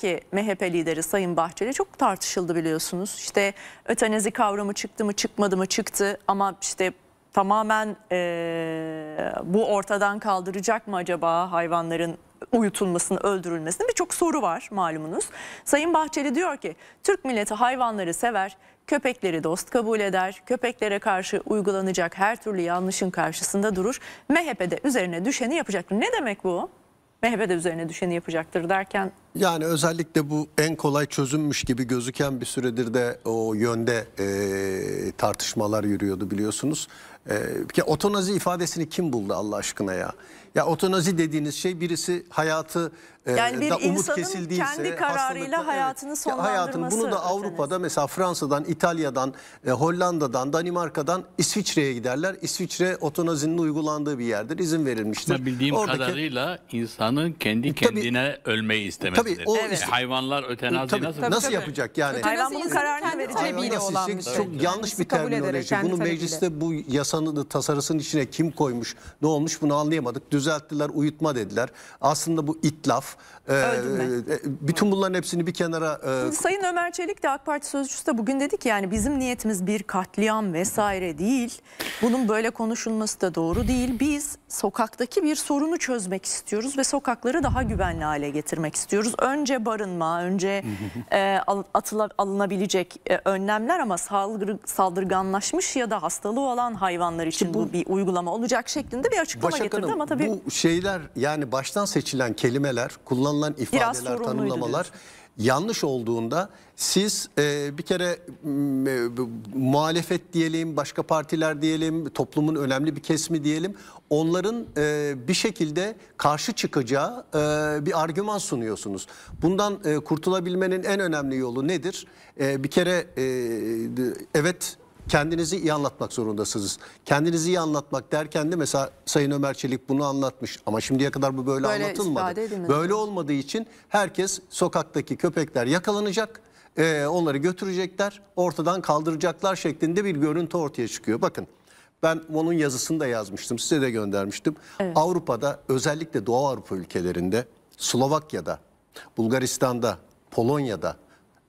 ki MHP lideri Sayın Bahçeli çok tartışıldı biliyorsunuz. İşte ötenezi kavramı çıktı mı çıkmadı mı çıktı ama işte tamamen e, bu ortadan kaldıracak mı acaba hayvanların uyutulmasını, öldürülmesini birçok soru var malumunuz. Sayın Bahçeli diyor ki Türk milleti hayvanları sever, köpekleri dost kabul eder, köpeklere karşı uygulanacak her türlü yanlışın karşısında durur. MHP'de üzerine düşeni yapacak. Ne demek bu? MHP de üzerine düşeni yapacaktır derken yani özellikle bu en kolay çözünmüş gibi gözüken bir süredir de o yönde e, tartışmalar yürüyordu biliyorsunuz. E, ki otonazi ifadesini kim buldu Allah aşkına ya? Ya otonazi dediğiniz şey birisi hayatı ee, yani bir da umut kesildiyse kendi kararıyla hastalıkla, hayatını sonlandırması. Hayatını bunu da Avrupa'da efendim. mesela Fransa'dan, İtalya'dan, e, Hollanda'dan, Danimarka'dan İsviçre'ye giderler. İsviçre otonazinin uygulandığı bir yerdir. izin verilmiştir. Ama bildiğim Oradaki, kadarıyla insanın kendi e, kendine tabii, ölmeyi istemesidir. Tabii, o evet. hayvanlar ötenazi e, tabii, nasıl tabii, nasıl tabii. yapacak yani? Hayvan bunun kararını vereceği olan bir şey. Çok evet. yanlış bir terminoloji. Bunu mecliste bu yasanın tasarısının içine kim koymuş, ne olmuş bunu anlayamadık. Düzelttiler, uyutma dediler. Aslında bu itlaf ee, e, bütün bunların hepsini bir kenara... E... Sayın Ömer Çelik de AK Parti sözcüsü de bugün dedi ki yani bizim niyetimiz bir katliam vesaire değil. Bunun böyle konuşulması da doğru değil. Biz sokaktaki bir sorunu çözmek istiyoruz ve sokakları daha güvenli hale getirmek istiyoruz. Önce barınma, önce e, atıla, alınabilecek e, önlemler ama salgır, saldırganlaşmış ya da hastalığı olan hayvanlar için bu, bu bir uygulama olacak şeklinde bir açıklama Başak getirdi Hanım, ama tabii... Bu şeyler yani baştan seçilen kelimeler kullanılan ifadeler, tanımlamalar yanlış olduğunda siz e, bir kere e, muhalefet diyelim, başka partiler diyelim, toplumun önemli bir kesimi diyelim, onların e, bir şekilde karşı çıkacağı e, bir argüman sunuyorsunuz. Bundan e, kurtulabilmenin en önemli yolu nedir? E, bir kere e, evet kendinizi iyi anlatmak zorundasınız. Kendinizi iyi anlatmak derken de mesela Sayın Ömer Çelik bunu anlatmış ama şimdiye kadar bu böyle, böyle anlatılmadı. Böyle olmadığı için herkes sokaktaki köpekler yakalanacak e, onları götürecekler, ortadan kaldıracaklar şeklinde bir görüntü ortaya çıkıyor. Bakın ben onun yazısını da yazmıştım, size de göndermiştim. Evet. Avrupa'da özellikle Doğu Avrupa ülkelerinde, Slovakya'da, Bulgaristan'da, Polonya'da,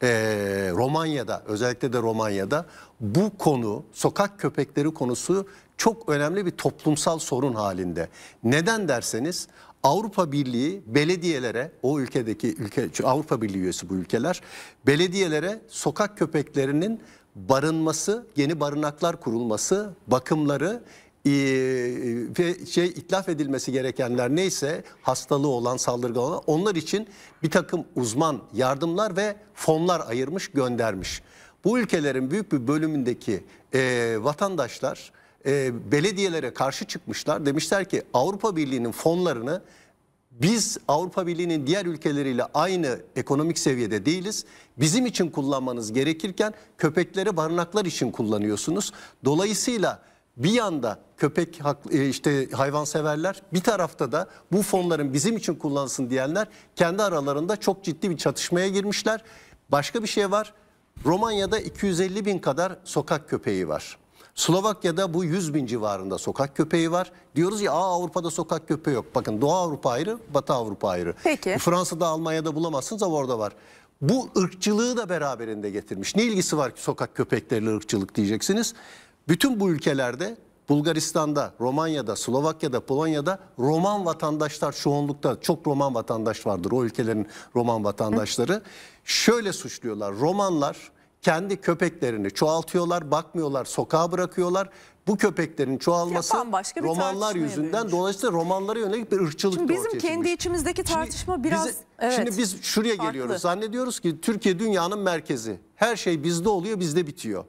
e, Romanya'da özellikle de Romanya'da bu konu sokak köpekleri konusu çok önemli bir toplumsal sorun halinde. Neden derseniz Avrupa Birliği belediyelere o ülkedeki ülke Avrupa Birliği üyesi bu ülkeler belediyelere sokak köpeklerinin barınması, yeni barınaklar kurulması, bakımları ee, ve şey itlaf edilmesi gerekenler neyse hastalığı olan saldırgan olan onlar için bir takım uzman yardımlar ve fonlar ayırmış göndermiş. Bu ülkelerin büyük bir bölümündeki e, vatandaşlar e, belediyelere karşı çıkmışlar. Demişler ki Avrupa Birliği'nin fonlarını biz Avrupa Birliği'nin diğer ülkeleriyle aynı ekonomik seviyede değiliz. Bizim için kullanmanız gerekirken köpekleri barınaklar için kullanıyorsunuz. Dolayısıyla bir yanda köpek e, işte hayvan severler, bir tarafta da bu fonların bizim için kullansın diyenler kendi aralarında çok ciddi bir çatışmaya girmişler. Başka bir şey var. Romanya'da 250 bin kadar sokak köpeği var. Slovakya'da bu 100 bin civarında sokak köpeği var. Diyoruz ya Avrupa'da sokak köpeği yok. Bakın Doğu Avrupa ayrı, Batı Avrupa ayrı. Peki. Fransa'da, Almanya'da bulamazsınız ama orada var. Bu ırkçılığı da beraberinde getirmiş. Ne ilgisi var ki sokak köpekleriyle ırkçılık diyeceksiniz. Bütün bu ülkelerde Bulgaristan'da, Romanya'da, Slovakya'da, Polonya'da Roman vatandaşlar çoğunlukta çok Roman vatandaş vardır o ülkelerin Roman vatandaşları. Hı. Şöyle suçluyorlar Romanlar kendi köpeklerini çoğaltıyorlar, bakmıyorlar, sokağa bırakıyorlar. Bu köpeklerin çoğalması romanlar yüzünden dönüş. dolayısıyla romanlara yönelik bir ırkçılık şimdi bizim kendi çıkmış. içimizdeki tartışma şimdi biraz bize, evet, Şimdi biz şuraya farklı. geliyoruz. Zannediyoruz ki Türkiye dünyanın merkezi. Her şey bizde oluyor, bizde bitiyor.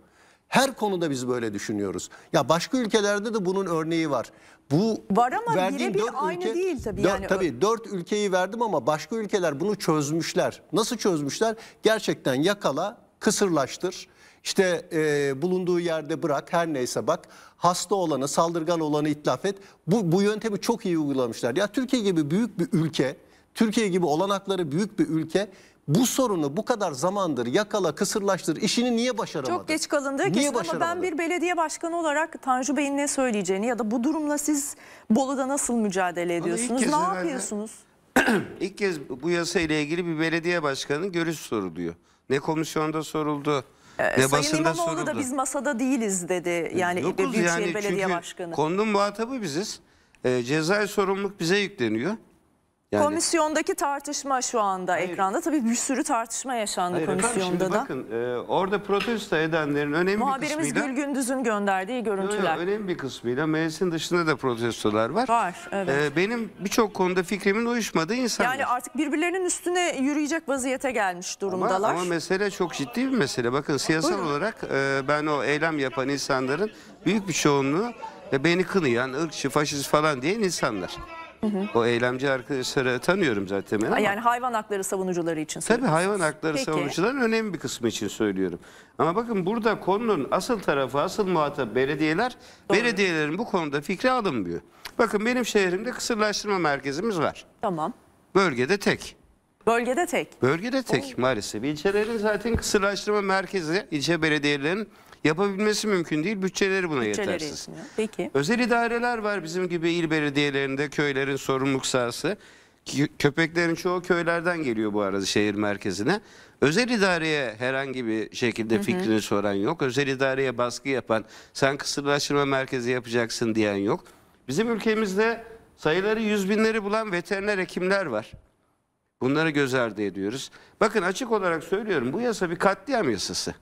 Her konuda biz böyle düşünüyoruz. Ya başka ülkelerde de bunun örneği var. Bu var ama birebir aynı ülke, değil tabii. Dört, yani. Tabii dört ülkeyi verdim ama başka ülkeler bunu çözmüşler. Nasıl çözmüşler? Gerçekten yakala, kısırlaştır. İşte e, bulunduğu yerde bırak her neyse bak hasta olanı saldırgan olanı itlaf et. Bu, bu yöntemi çok iyi uygulamışlar. Ya Türkiye gibi büyük bir ülke Türkiye gibi olanakları büyük bir ülke bu sorunu bu kadar zamandır yakala kısırlaştır işini niye başaramadı? Çok geç kalındı niye başaramadı? ama ben bir belediye başkanı olarak Tanju Bey'in ne söyleyeceğini ya da bu durumla siz Bolu'da nasıl mücadele ediyorsunuz? Ne yapıyorsunuz? İlk kez bu yasa ile ilgili bir belediye başkanı görüş soruluyor. Ne komisyonda soruldu. Ee, ne Sayın basında İmamoğlu soruldu. da biz masada değiliz dedi. E, yani Yokuz Büyükşehir yani, Belediye Başkanı. Konunun muhatabı biziz. E, cezai sorumluluk bize yükleniyor. Yani... Komisyondaki tartışma şu anda Hayır. ekranda. Tabii bir sürü tartışma yaşandı Hayır, komisyonda efendim, da. Bakın e, orada protesto edenlerin önemli Muhabirimiz bir kısmıyla... Muhabirimiz Gül Gündüz'ün gönderdiği görüntüler. Yok, önemli bir kısmıyla meclisin dışında da protestolar var. Var e, evet. E, benim birçok konuda fikrimin uyuşmadığı insanlar. Yani artık birbirlerinin üstüne yürüyecek vaziyete gelmiş durumdalar. Ama, ama mesele çok ciddi bir mesele. Bakın siyasal Buyurun. olarak e, ben o eylem yapan insanların büyük bir çoğunluğu ve beni kınayan ırkçı, faşist falan diyen insanlar. Hı hı. O eylemci arkadaşları tanıyorum zaten. Ben ama... Yani hayvan hakları savunucuları için Tabii hayvan hakları Peki. savunucuların önemli bir kısmı için söylüyorum. Ama bakın burada konunun asıl tarafı, asıl muhatap belediyeler. Doğru. Belediyelerin bu konuda fikri alınmıyor. Bakın benim şehrimde kısırlaştırma merkezimiz var. Tamam. Bölgede tek. Bölgede tek. Bölgede tek Oo. maalesef. İlçelerin zaten kısırlaştırma merkezi, ilçe belediyelerinin Yapabilmesi mümkün değil. Bütçeleri buna Bütçeleri yetersiz. Yetmiyor. Peki. Özel idareler var bizim gibi il belediyelerinde köylerin sorumluluk sahası. Köpeklerin çoğu köylerden geliyor bu arada şehir merkezine. Özel idareye herhangi bir şekilde hı hı. soran yok. Özel idareye baskı yapan, sen kısırlaştırma merkezi yapacaksın diyen yok. Bizim ülkemizde sayıları yüz binleri bulan veteriner hekimler var. Bunları göz ardı ediyoruz. Bakın açık olarak söylüyorum bu yasa bir katliam yasası.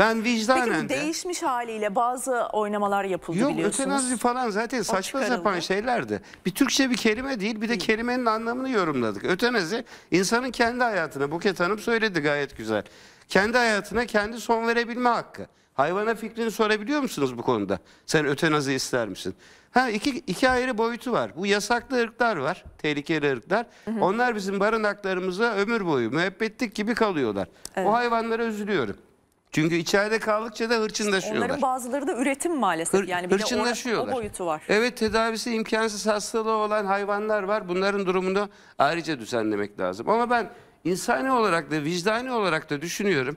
Ben vicdanen Peki de... değişmiş haliyle bazı oynamalar yapıldı Yok, biliyorsunuz. Yok ötenazi falan zaten saçma sapan şeylerdi. Bir Türkçe bir kelime değil bir de kelimenin anlamını yorumladık. Ötenazi insanın kendi hayatına Buket Hanım söyledi gayet güzel. Kendi hayatına kendi son verebilme hakkı. Hayvana fikrini sorabiliyor musunuz bu konuda? Sen ötenazi ister misin? Ha iki, iki ayrı boyutu var. Bu yasaklı ırklar var. Tehlikeli ırklar. Hı hı. Onlar bizim barınaklarımıza ömür boyu müebbetlik gibi kalıyorlar. Evet. O hayvanlara üzülüyorum. Çünkü içeride kaldıkça da hırçınlaşıyorlar. Onların bazıları da üretim maalesef. Hır, yani hırçınlaşıyorlar. o boyutu var. Evet tedavisi imkansız hastalığı olan hayvanlar var. Bunların durumunu ayrıca düzenlemek lazım. Ama ben insani olarak da vicdani olarak da düşünüyorum.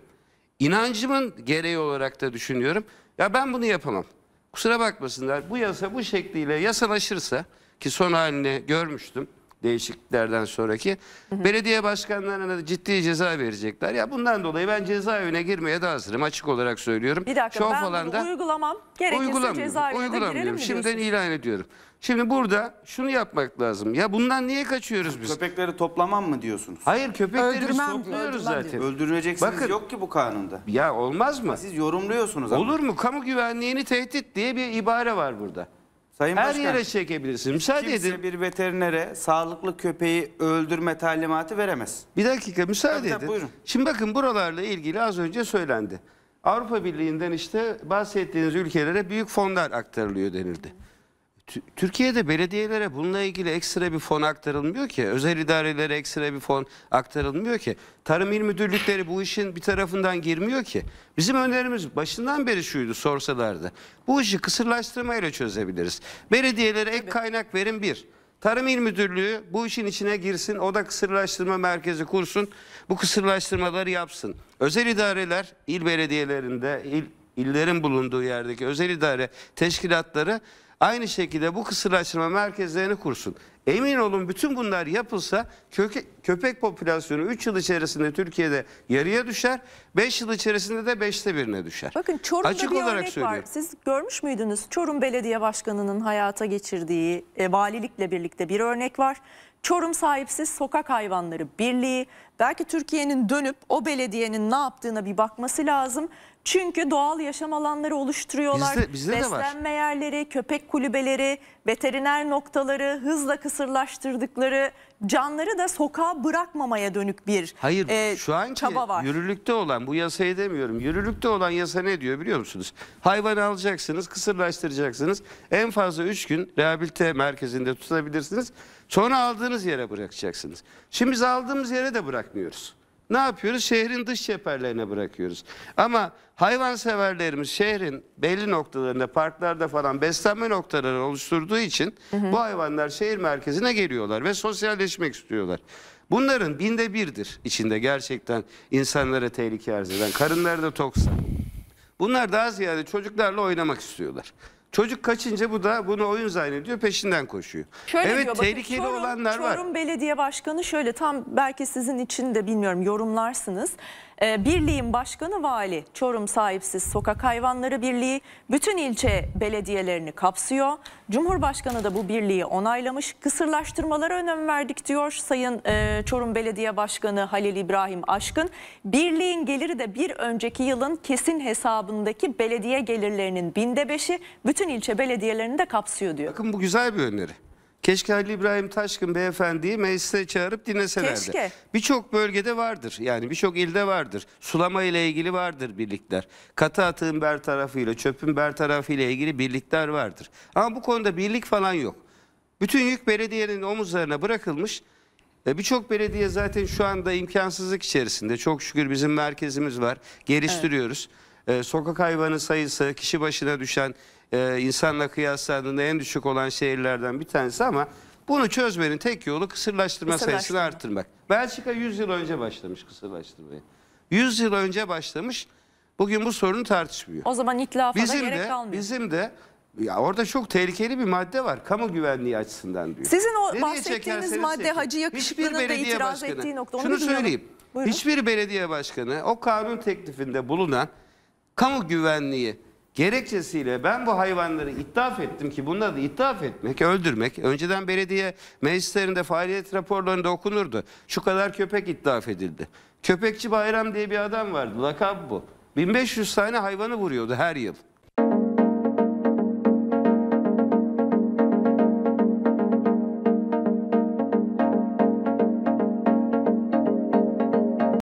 İnancımın gereği olarak da düşünüyorum. Ya ben bunu yapamam. Kusura bakmasınlar. Bu yasa bu şekliyle yasalaşırsa ki son halini görmüştüm değişikliklerden sonraki hı hı. belediye başkanlarına da ciddi ceza verecekler. Ya bundan dolayı ben cezaevine girmeye de hazırım açık olarak söylüyorum. Bir dakika Şov ben bunu da, uygulamam. Gerekirse uygulamıyorum, cezaevine uygulamıyorum. de girelim Şimdiden ilan ediyorum. Şimdi burada şunu yapmak lazım. Ya bundan niye kaçıyoruz biz? Köpekleri toplamam mı diyorsunuz? Hayır köpekleri öldürmem, topluyoruz zaten. Diyor. Öldüreceksiniz Bakın, yok ki bu kanunda. Ya olmaz mı? Siz yorumluyorsunuz. Olur ama. mu? Kamu güvenliğini tehdit diye bir ibare var burada. Sayın Her Başkan, yere çekebilirsin. Müsaade kimse edin. bir veterinere sağlıklı köpeği öldürme talimatı veremez. Bir dakika müsaade Tabii, edin. tabii, buyurun. Şimdi bakın buralarla ilgili az önce söylendi. Avrupa Birliği'nden işte bahsettiğiniz ülkelere büyük fonlar aktarılıyor denildi. Türkiye'de belediyelere bununla ilgili ekstra bir fon aktarılmıyor ki. Özel idarelere ekstra bir fon aktarılmıyor ki. Tarım İl Müdürlükleri bu işin bir tarafından girmiyor ki. Bizim önerimiz başından beri şuydu sorsalardı. Bu işi kısırlaştırmayla çözebiliriz. Belediyelere ek kaynak verin bir. Tarım İl Müdürlüğü bu işin içine girsin, o da kısırlaştırma merkezi kursun, bu kısırlaştırmaları yapsın. Özel idareler, il belediyelerinde, il, illerin bulunduğu yerdeki özel idare teşkilatları Aynı şekilde bu kısırlaştırma merkezlerini kursun. Emin olun bütün bunlar yapılsa köke, köpek popülasyonu 3 yıl içerisinde Türkiye'de yarıya düşer. 5 yıl içerisinde de 5'te birine düşer. Bakın Çorum'da Açık bir olarak örnek söylüyorum. var. Siz görmüş müydünüz? Çorum Belediye Başkanı'nın hayata geçirdiği e, valilikle birlikte bir örnek var. Çorum Sahipsiz Sokak Hayvanları Birliği belki Türkiye'nin dönüp o belediyenin ne yaptığına bir bakması lazım. Çünkü doğal yaşam alanları oluşturuyorlar. Bizde, bizde Beslenme de var. yerleri, köpek kulübeleri, veteriner noktaları, hızla kısırlaştırdıkları canları da sokağa bırakmamaya dönük bir Hayır, e, şu anki çaba var. yürürlükte olan bu yasayı demiyorum. Yürürlükte olan yasa ne diyor biliyor musunuz? Hayvan alacaksınız, kısırlaştıracaksınız. En fazla 3 gün rehabilite merkezinde tutabilirsiniz. Sonra aldığınız yere bırakacaksınız. Şimdi biz aldığımız yere de bırakmıyoruz. Ne yapıyoruz? Şehrin dış çeperlerine bırakıyoruz. Ama hayvanseverlerimiz şehrin belli noktalarında, parklarda falan beslenme noktaları oluşturduğu için hı hı. bu hayvanlar şehir merkezine geliyorlar ve sosyalleşmek istiyorlar. Bunların binde birdir içinde gerçekten insanlara tehlike arz eden. Karınları da toksa. Bunlar daha ziyade çocuklarla oynamak istiyorlar. Çocuk kaçınca bu da bunu oyun zannediyor peşinden koşuyor. Şöyle evet diyor, tehlikeli bakın, Çorum, olanlar var. Çorum Belediye Başkanı şöyle tam belki sizin için de bilmiyorum yorumlarsınız. Ee, birliğin başkanı vali, Çorum Sahipsiz Sokak Hayvanları Birliği bütün ilçe belediyelerini kapsıyor. Cumhurbaşkanı da bu birliği onaylamış. Kısırlaştırmalara önem verdik diyor Sayın e, Çorum Belediye Başkanı Halil İbrahim Aşkın. Birliğin geliri de bir önceki yılın kesin hesabındaki belediye gelirlerinin binde beşi bütün ilçe belediyelerini de kapsıyor diyor. Bakın bu güzel bir öneri. Keşke Halil İbrahim Taşkın beyefendiyi meclise çağırıp dinleselerdi. Keşke. Birçok bölgede vardır. Yani birçok ilde vardır. Sulama ile ilgili vardır birlikler. Katı atığın tarafıyla, çöpün tarafıyla ilgili birlikler vardır. Ama bu konuda birlik falan yok. Bütün yük belediyenin omuzlarına bırakılmış. E, birçok belediye zaten şu anda imkansızlık içerisinde. Çok şükür bizim merkezimiz var. Geliştiriyoruz. Evet. Ee, sokak hayvanı sayısı, kişi başına düşen e, insanla kıyaslandığında en düşük olan şehirlerden bir tanesi ama bunu çözmenin tek yolu kısırlaştırma, sayısını artırmak. Belçika 100 yıl önce başlamış kısırlaştırmayı. 100 yıl önce başlamış. Bugün bu sorunu tartışmıyor. O zaman itlafa bizim da gerek de, kalmıyor. Bizim de ya orada çok tehlikeli bir madde var kamu güvenliği açısından diyor. Sizin o Nereye bahsettiğiniz madde çekin. Hacı Yakışıklı'nın da itiraz başkanı, ettiği nokta. Onu şunu söyleyeyim. Buyurun. Hiçbir belediye başkanı o kanun teklifinde bulunan kamu güvenliği Gerekçesiyle ben bu hayvanları ittaf ettim ki bunları da ittaf etmek, öldürmek. Önceden belediye meclislerinde faaliyet raporlarında okunurdu. Şu kadar köpek ittaf edildi. Köpekçi Bayram diye bir adam vardı. Lakab bu. 1500 tane hayvanı vuruyordu her yıl.